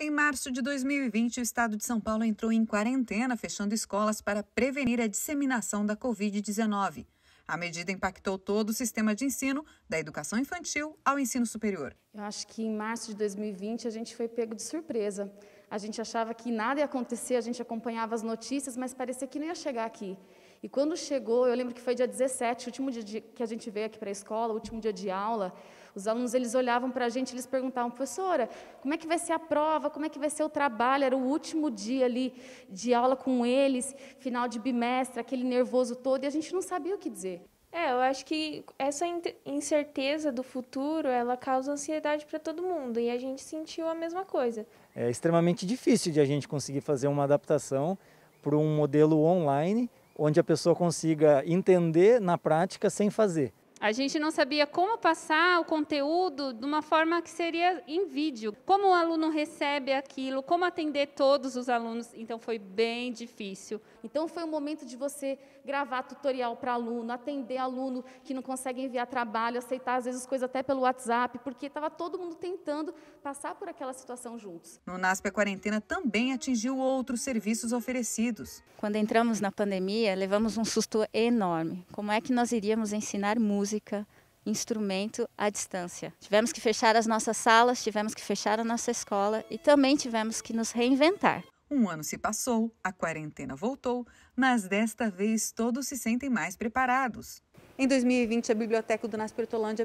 Em março de 2020, o estado de São Paulo entrou em quarentena, fechando escolas para prevenir a disseminação da Covid-19. A medida impactou todo o sistema de ensino, da educação infantil ao ensino superior. Eu acho que em março de 2020 a gente foi pego de surpresa a gente achava que nada ia acontecer, a gente acompanhava as notícias, mas parecia que não ia chegar aqui. E quando chegou, eu lembro que foi dia 17, o último dia que a gente veio aqui para a escola, o último dia de aula, os alunos eles olhavam para a gente, eles perguntavam, professora, como é que vai ser a prova, como é que vai ser o trabalho? Era o último dia ali de aula com eles, final de bimestre, aquele nervoso todo, e a gente não sabia o que dizer. É, eu acho que essa incerteza do futuro, ela causa ansiedade para todo mundo e a gente sentiu a mesma coisa. É extremamente difícil de a gente conseguir fazer uma adaptação para um modelo online onde a pessoa consiga entender na prática sem fazer. A gente não sabia como passar o conteúdo de uma forma que seria em vídeo. Como o aluno recebe aquilo, como atender todos os alunos. Então, foi bem difícil. Então, foi o momento de você gravar tutorial para aluno, atender aluno que não consegue enviar trabalho, aceitar, às vezes, coisas até pelo WhatsApp, porque estava todo mundo tentando passar por aquela situação juntos. No NASP, a quarentena também atingiu outros serviços oferecidos. Quando entramos na pandemia, levamos um susto enorme. Como é que nós iríamos ensinar música? música, instrumento à distância. Tivemos que fechar as nossas salas, tivemos que fechar a nossa escola e também tivemos que nos reinventar. Um ano se passou, a quarentena voltou, mas desta vez todos se sentem mais preparados. Em 2020, a Biblioteca do Nas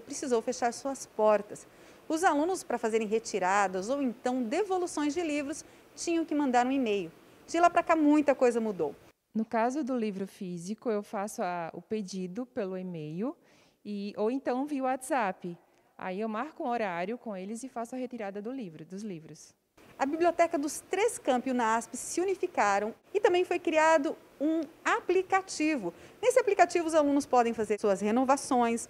precisou fechar suas portas. Os alunos, para fazerem retiradas ou então devoluções de livros, tinham que mandar um e-mail. De lá para cá, muita coisa mudou. No caso do livro físico, eu faço a, o pedido pelo e-mail e, ou então via WhatsApp. Aí eu marco um horário com eles e faço a retirada do livro, dos livros. A biblioteca dos Três Campos na o se unificaram e também foi criado um aplicativo. Nesse aplicativo, os alunos podem fazer suas renovações,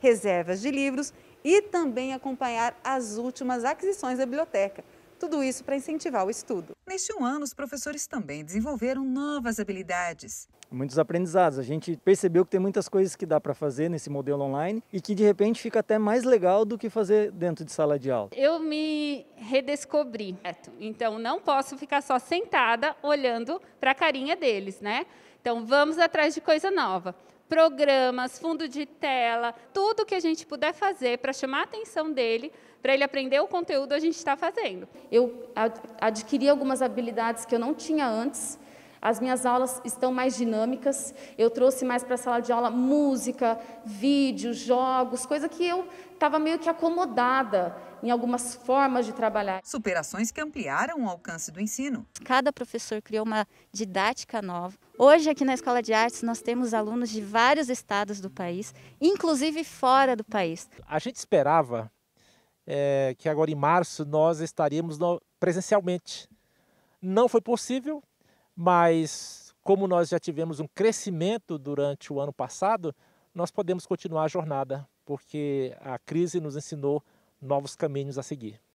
reservas de livros e também acompanhar as últimas aquisições da biblioteca. Tudo isso para incentivar o estudo. Neste um ano, os professores também desenvolveram novas habilidades. Muitos aprendizados. A gente percebeu que tem muitas coisas que dá para fazer nesse modelo online e que de repente fica até mais legal do que fazer dentro de sala de aula. Eu me redescobri. Então não posso ficar só sentada olhando para a carinha deles, né? Então vamos atrás de coisa nova programas, fundo de tela, tudo que a gente puder fazer para chamar a atenção dele, para ele aprender o conteúdo, a gente está fazendo. Eu adquiri algumas habilidades que eu não tinha antes as minhas aulas estão mais dinâmicas. Eu trouxe mais para a sala de aula música, vídeos, jogos, coisa que eu estava meio que acomodada em algumas formas de trabalhar. Superações que ampliaram o alcance do ensino. Cada professor criou uma didática nova. Hoje, aqui na Escola de Artes, nós temos alunos de vários estados do país, inclusive fora do país. A gente esperava é, que agora em março nós estaríamos no, presencialmente. Não foi possível, mas como nós já tivemos um crescimento durante o ano passado, nós podemos continuar a jornada, porque a crise nos ensinou novos caminhos a seguir.